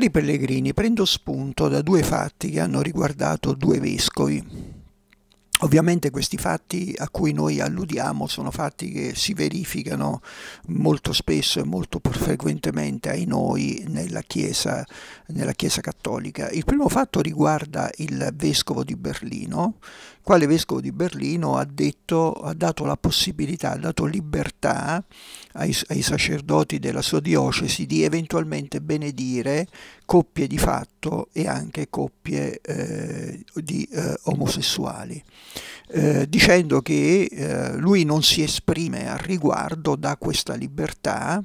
Cari pellegrini, prendo spunto da due fatti che hanno riguardato due vescovi. Ovviamente questi fatti a cui noi alludiamo sono fatti che si verificano molto spesso e molto frequentemente ai noi nella Chiesa, nella Chiesa Cattolica. Il primo fatto riguarda il Vescovo di Berlino, il quale Vescovo di Berlino ha, detto, ha dato la possibilità, ha dato libertà ai, ai sacerdoti della sua diocesi di eventualmente benedire coppie di fatto e anche coppie eh, di eh, omosessuali. Eh, dicendo che eh, lui non si esprime al riguardo da questa libertà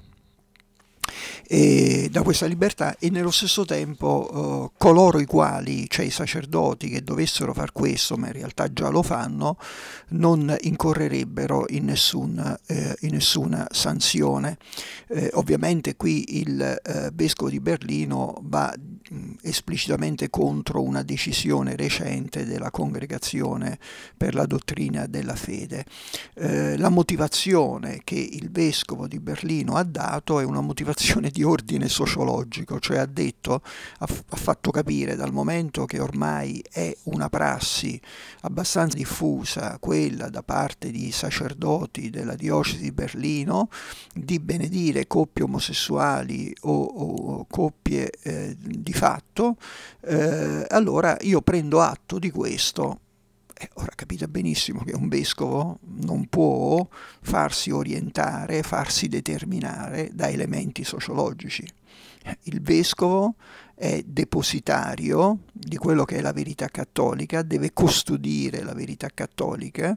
e, da questa libertà e nello stesso tempo eh, coloro i quali, cioè i sacerdoti che dovessero far questo, ma in realtà già lo fanno, non incorrerebbero in, nessun, eh, in nessuna sanzione. Eh, ovviamente qui il eh, vescovo di Berlino va Mm, esplicitamente contro una decisione recente della Congregazione per la dottrina della fede. Eh, la motivazione che il vescovo di Berlino ha dato è una motivazione di ordine sociologico, cioè ha detto, ha, ha fatto capire dal momento che ormai è una prassi abbastanza diffusa quella da parte di sacerdoti della diocesi di Berlino di benedire coppie omosessuali o, o coppie eh, di fatto, eh, allora io prendo atto di questo. Eh, ora capite benissimo che un vescovo non può farsi orientare, farsi determinare da elementi sociologici. Il vescovo è depositario di quello che è la verità cattolica, deve custodire la verità cattolica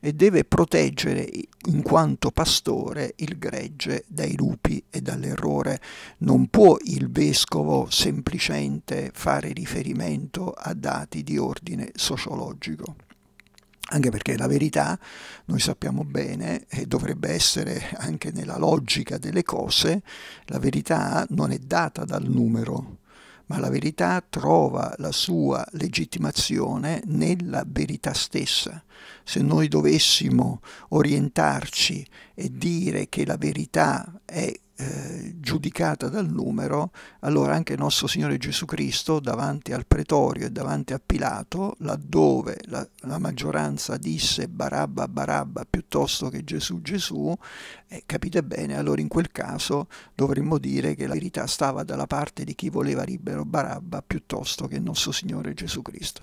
e deve proteggere in quanto pastore il gregge dai lupi e dall'errore. Non può il vescovo semplicemente fare riferimento a dati di ordine sociologico anche perché la verità, noi sappiamo bene, e dovrebbe essere anche nella logica delle cose, la verità non è data dal numero, ma la verità trova la sua legittimazione nella verità stessa. Se noi dovessimo orientarci e dire che la verità è eh, giudicata dal numero, allora anche nostro Signore Gesù Cristo davanti al pretorio e davanti a Pilato, laddove la, la maggioranza disse Barabba Barabba piuttosto che Gesù Gesù, eh, capite bene, allora in quel caso dovremmo dire che la verità stava dalla parte di chi voleva libero Barabba piuttosto che nostro Signore Gesù Cristo.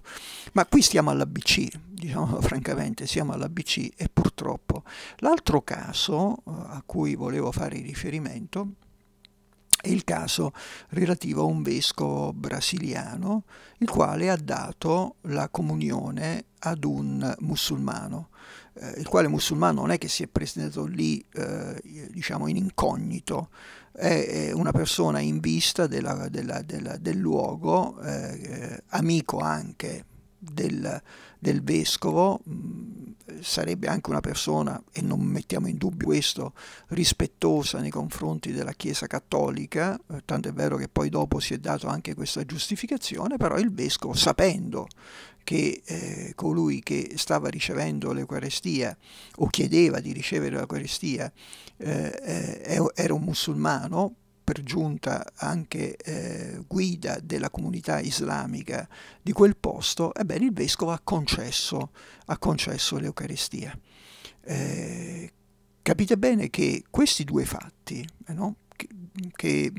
Ma qui stiamo all'ABC, diciamo francamente, siamo all'ABC e purtroppo. L'altro caso eh, a cui volevo fare riferimento Novecento è il caso relativo a un vescovo brasiliano il quale ha dato la comunione ad un musulmano, eh, il quale musulmano non è che si è presentato lì eh, diciamo in incognito, è, è, una persona in vista della, della, della, del luogo, eh, eh amico anche del, del vescovo, mh, mm, sarebbe anche una persona, e non mettiamo in dubbio questo, rispettosa nei confronti della Chiesa cattolica, eh, tanto è vero che poi dopo si è dato anche questa giustificazione, però il vescovo sapendo che eh, colui che stava ricevendo l'Eucarestia o chiedeva di ricevere l'Eucarestia eh, eh, era un musulmano, per giunta anche eh, guida della comunità islamica di quel posto, ebbene il vescovo ha concesso, ha concesso l'Eucaristia. Eh, capite bene che questi due fatti, eh no? che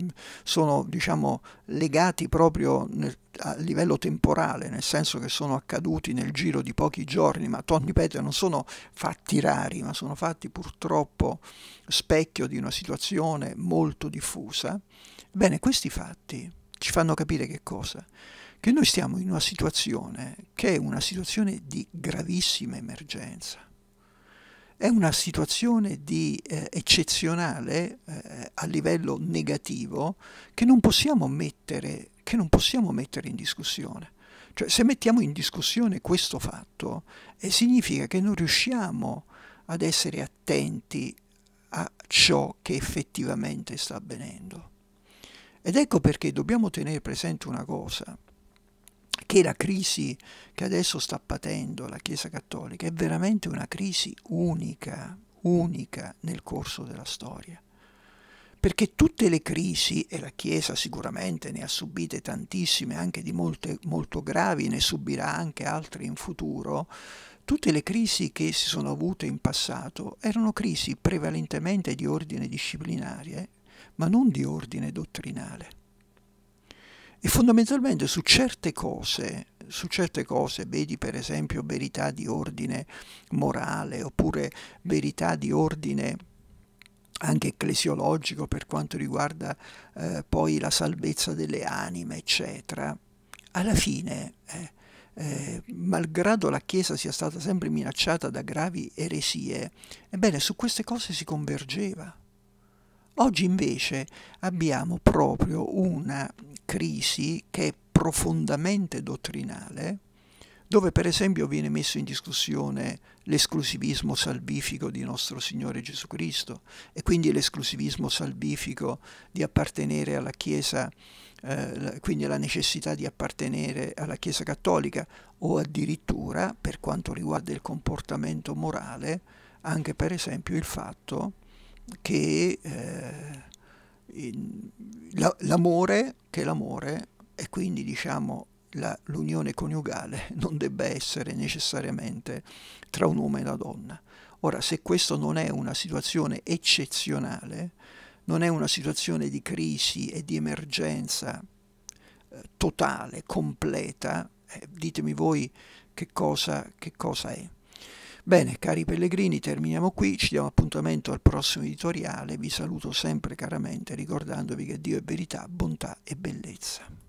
sono diciamo, legati proprio nel, a livello temporale, nel senso che sono accaduti nel giro di pochi giorni, ma Tony Peter non sono fatti rari, ma sono fatti purtroppo specchio di una situazione molto diffusa. Bene, questi fatti ci fanno capire che cosa? Che noi stiamo in una situazione che è una situazione di gravissima emergenza è una situazione di, eh, eccezionale eh, a livello negativo che non, mettere, che non possiamo mettere in discussione. Cioè, se mettiamo in discussione questo fatto, eh, significa che non riusciamo ad essere attenti a ciò che effettivamente sta avvenendo. Ed ecco perché dobbiamo tenere presente una cosa che la crisi che adesso sta patendo la Chiesa Cattolica è veramente una crisi unica, unica nel corso della storia. Perché tutte le crisi, e la Chiesa sicuramente ne ha subite tantissime, anche di molte molto gravi, ne subirà anche altre in futuro, tutte le crisi che si sono avute in passato erano crisi prevalentemente di ordine disciplinare, ma non di ordine dottrinale. E fondamentalmente su certe cose, su certe cose, vedi per esempio verità di ordine morale oppure verità di ordine anche ecclesiologico per quanto riguarda eh, poi la salvezza delle anime, eccetera, alla fine, eh, eh, malgrado la Chiesa sia stata sempre minacciata da gravi eresie, ebbene su queste cose si convergeva. Oggi invece abbiamo proprio una crisi che è profondamente dottrinale, dove per esempio viene messo in discussione l'esclusivismo salvifico di nostro Signore Gesù Cristo e quindi l'esclusivismo salvifico di appartenere alla Chiesa, eh, quindi la necessità di appartenere alla Chiesa cattolica o addirittura per quanto riguarda il comportamento morale anche per esempio il fatto che eh, l'amore, che l'amore e quindi diciamo la, l'unione coniugale non debba essere necessariamente tra un uomo e una donna. Ora, se questa non è una situazione eccezionale, non è una situazione di crisi e di emergenza eh, totale, completa, eh, ditemi voi che cosa, che cosa è. Bene, cari pellegrini, terminiamo qui, ci diamo appuntamento al prossimo editoriale, vi saluto sempre caramente ricordandovi che Dio è verità, bontà e bellezza.